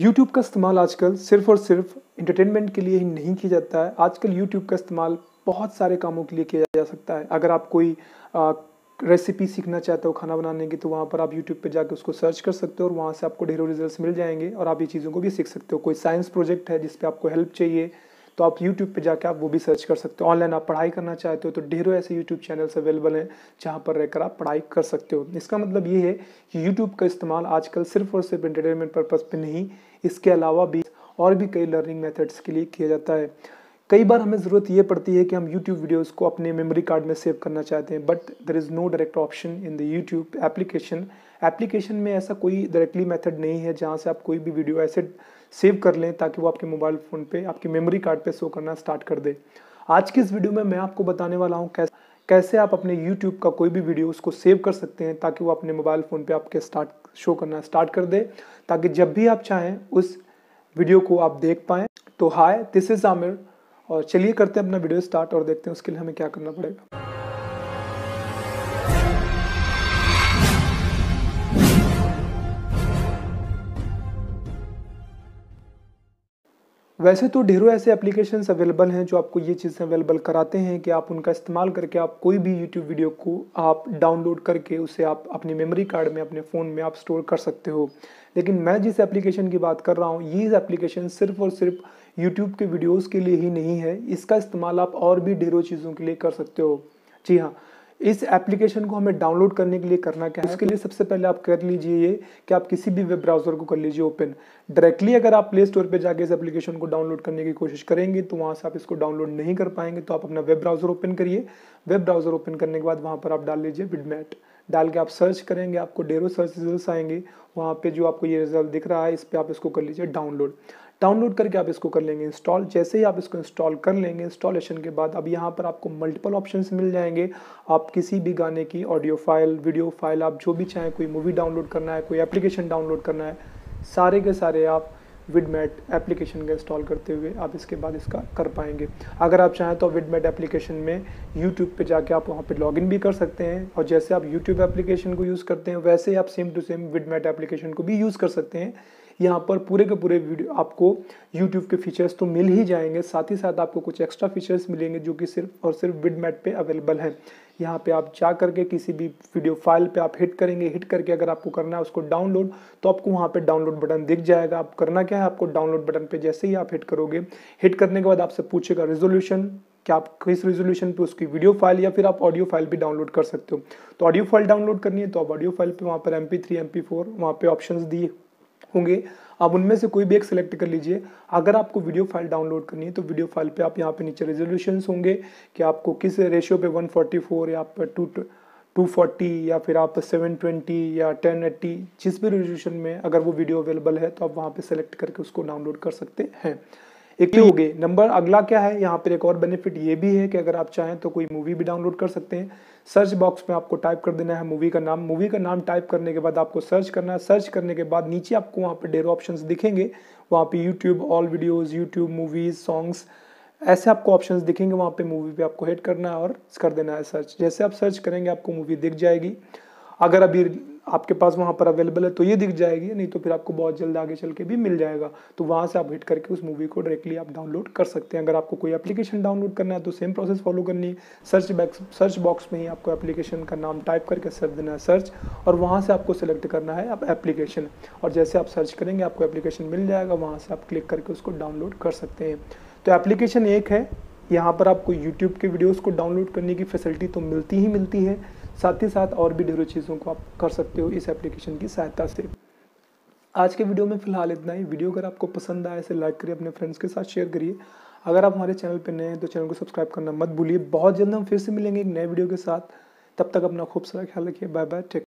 YouTube का इस्तेमाल आजकल सिर्फ और सिर्फ इंटरटेनमेंट के लिए ही नहीं किया जाता है आजकल यूट्यूब का इस्तेमाल बहुत सारे कामों के लिए किया जा सकता है अगर आप कोई आ, रेसिपी सीखना चाहते हो खाना बनाने की तो वहाँ पर आप यूट्यूब पर जाकर उसको सर्च कर सकते हो और वहाँ से आपको ढेरों रिजल्ट मिल जाएंगे और आप ये चीज़ों को भी सीख सकते हो कोई साइंस प्रोजेक्ट है जिस पर आपको हेल्प चाहिए तो आप यूट्यूब पर जाकर आप वो भी सर्च कर सकते हो ऑनलाइन आप पढ़ाई करना चाहते हो तो ढेरों ऐसे यूट्यूब चैनल्स अवेलेबल हैं जहाँ पर रहकर आप पढ़ाई कर सकते हो इसका मतलब ये है कि यूट्यूब का इस्तेमाल आजकल सिर्फ और सिर्फ इंटरटेनमेंट पर्पज़ पर नहीं इसके अलावा भी और भी कई लर्निंग मेथड्स के लिए किया जाता है कई बार हमें ज़रूरत ये पड़ती है कि हम YouTube वीडियोस को अपने मेमोरी कार्ड में सेव करना चाहते हैं but there is no direct option in the YouTube application application में ऐसा कोई डायरेक्टली मेथड नहीं है जहाँ से आप कोई भी वीडियो ऐसे सेव कर लें ताकि वो आपके मोबाइल फ़ोन पे आपके मेमोरी कार्ड पे शो करना स्टार्ट कर दे आज की इस वीडियो में मैं आपको बताने वाला हूँ कैसे कैसे आप अपने यूट्यूब का कोई भी वीडियो उसको सेव कर सकते हैं ताकि वो अपने मोबाइल फ़ोन पे आपके स्टार्ट शो करना स्टार्ट कर दे ताकि जब भी आप चाहें उस वीडियो को आप देख पाएँ तो हाय दिस इज़ आमिर और चलिए करते हैं अपना वीडियो स्टार्ट और देखते हैं उसके लिए हमें क्या करना पड़ेगा वैसे तो ढेरों ऐसे एप्लीकेशन अवेलेबल हैं जो आपको ये चीज़ें अवेलेबल कराते हैं कि आप उनका इस्तेमाल करके आप कोई भी यूट्यूब वीडियो को आप डाउनलोड करके उसे आप अपने मेमोरी कार्ड में अपने फ़ोन में आप स्टोर कर सकते हो लेकिन मैं जिस एप्लीकेशन की बात कर रहा हूँ ये एप्लीकेशन सिर्फ और सिर्फ यूट्यूब के वीडियोज़ के लिए ही नहीं है इसका इस्तेमाल आप और भी ढेरों चीज़ों के लिए कर सकते हो जी हाँ इस एप्लीकेशन को हमें डाउनलोड करने के लिए करना क्या है उसके लिए सबसे पहले आप कर लीजिए ये कि आप किसी भी वेब ब्राउज़र को कर लीजिए ओपन डायरेक्टली अगर आप प्ले स्टोर पर जाके इस एप्लीकेशन को डाउनलोड करने की कोशिश करेंगे तो वहाँ से आप इसको डाउनलोड नहीं कर पाएंगे तो आप अपना वेब ब्राउज़र ओपन करिए वेब ब्राउज़र ओपन करने के बाद वहाँ पर आप डाल लीजिए विडमेट डाल के आप सर्च करेंगे आपको डेरो सर्च रिजल्ट आएंगे वहाँ पे जो आपको ये रिजल्ट दिख रहा है इस पर आप इसको कर लीजिए डाउनलोड डाउनलोड करके आप इसको कर लेंगे इंस्टॉल जैसे ही आप इसको इंस्टॉल कर लेंगे इंस्टॉलेशन के बाद अब यहाँ पर आपको मल्टीपल ऑप्शन मिल जाएंगे आप किसी भी गाने की ऑडियो फाइल वीडियो फाइल आप जो भी चाहें कोई मूवी डाउनलोड करना है कोई एप्लीकेशन डाउनलोड करना है सारे के सारे आप विडमेट एप्लीकेशन का इंस्टॉल करते हुए आप इसके बाद इसका कर पाएंगे अगर आप चाहें तो विडमेट एप्लीकेशन में यूट्यूब पे जाके आप वहाँ पे लॉगिन भी कर सकते हैं और जैसे आप यूट्यूब एप्लीकेशन को यूज़ करते हैं वैसे ही आप same to same VidMate application को भी यूज़ कर सकते हैं यहाँ पर पूरे के पूरे वीडियो आपको यूट्यूब के फीचर्स तो मिल ही जाएंगे साथ ही साथ आपको कुछ एक्स्ट्रा फीचर्स मिलेंगे जो कि सिर्फ और सिर्फ विडमेट पे अवेलेबल है यहाँ पे आप जा करके किसी भी वीडियो फाइल पे आप हिट करेंगे हिट करके अगर आपको करना है उसको डाउनलोड तो आपको वहाँ पे डाउनलोड बटन दिख जाएगा आप करना क्या है आपको डाउनलोड बटन पे जैसे ही आप हिट करोगे हिट करने के बाद आपसे पूछेगा रेजोल्यूशन कि आप किस रेजोल्यूशन पे उसकी वीडियो फाइल या फिर आप ऑडियो फाइल भी डाउनलोड कर सकते हो तो ऑडियो फाइल डाउनलोड करनी है तो आप ऑडियो फाइल पे वहाँ पर M P three M P four वहाँ पर ऑप्शन दिए होंगे आप उनमें से कोई भी एक सेलेक्ट कर लीजिए अगर आपको वीडियो फाइल डाउनलोड करनी है तो वीडियो फाइल पे आप यहाँ पे नीचे रेजोल्यूशन होंगे कि आपको किस रेशियो पे 144 या टू टू फोर्टी या फिर आप सेवन ट्वेंटी या टेन एट्टी जिस भी रेजोल्यूशन में अगर वो वीडियो अवेलेबल है तो आप वहाँ पे सेलेक्ट करके उसको डाउनलोड कर सकते हैं एक ही हो गए नंबर अगला क्या है यहाँ पर एक और बेनिफिट ये भी है कि अगर आप चाहें तो कोई मूवी भी डाउनलोड कर सकते हैं सर्च बॉक्स में आपको टाइप कर देना है मूवी का नाम मूवी का नाम टाइप करने के बाद आपको सर्च करना है सर्च करने के बाद नीचे आपको वहाँ पर डेरो ऑप्शन दिखेंगे वहाँ पर YouTube all videos YouTube movies songs ऐसे आपको ऑप्शंस दिखेंगे वहाँ पे मूवी पे आपको हिट करना है और कर देना है सर्च जैसे आप सर्च करेंगे आपको मूवी दिख जाएगी अगर अभी आपके पास वहाँ पर अवेलेबल है तो ये दिख जाएगी नहीं तो फिर आपको बहुत जल्द आगे चल के भी मिल जाएगा तो वहाँ से आप हिट करके उस मूवी को डायरेक्टली आप डाउनलोड कर सकते हैं अगर आपको कोई एप्लीकेशन डाउनलोड करना है तो सेम प्रोसेस फॉलो करनी है सर्च बैक्स सर्च बॉक्स में ही आपको एप्लीकेशन का नाम टाइप करके सर्च देना है सर्च और वहाँ से आपको सेलेक्ट करना है आप एप्लीकेशन और जैसे आप सर्च करेंगे आपको एप्लीकेशन मिल जाएगा वहाँ से आप क्लिक करके उसको डाउनलोड कर सकते हैं तो एप्लीकेशन एक है यहाँ पर आपको यूट्यूब के वीडियोज़ को डाउनलोड करने की फैसिलिटी तो मिलती ही मिलती है साथ ही साथ और भी ढेरों चीज़ों को आप कर सकते हो इस एप्लीकेशन की सहायता से आज के वीडियो में फिलहाल इतना ही वीडियो अगर आपको पसंद आए इसे लाइक करिए अपने फ्रेंड्स के साथ शेयर करिए अगर आप हमारे चैनल पर नए हैं तो चैनल को सब्सक्राइब करना मत भूलिए बहुत जल्द हम फिर से मिलेंगे एक नए वीडियो के साथ तब तक अपना खूब सारा ख्याल रखिए बाय बाय टेक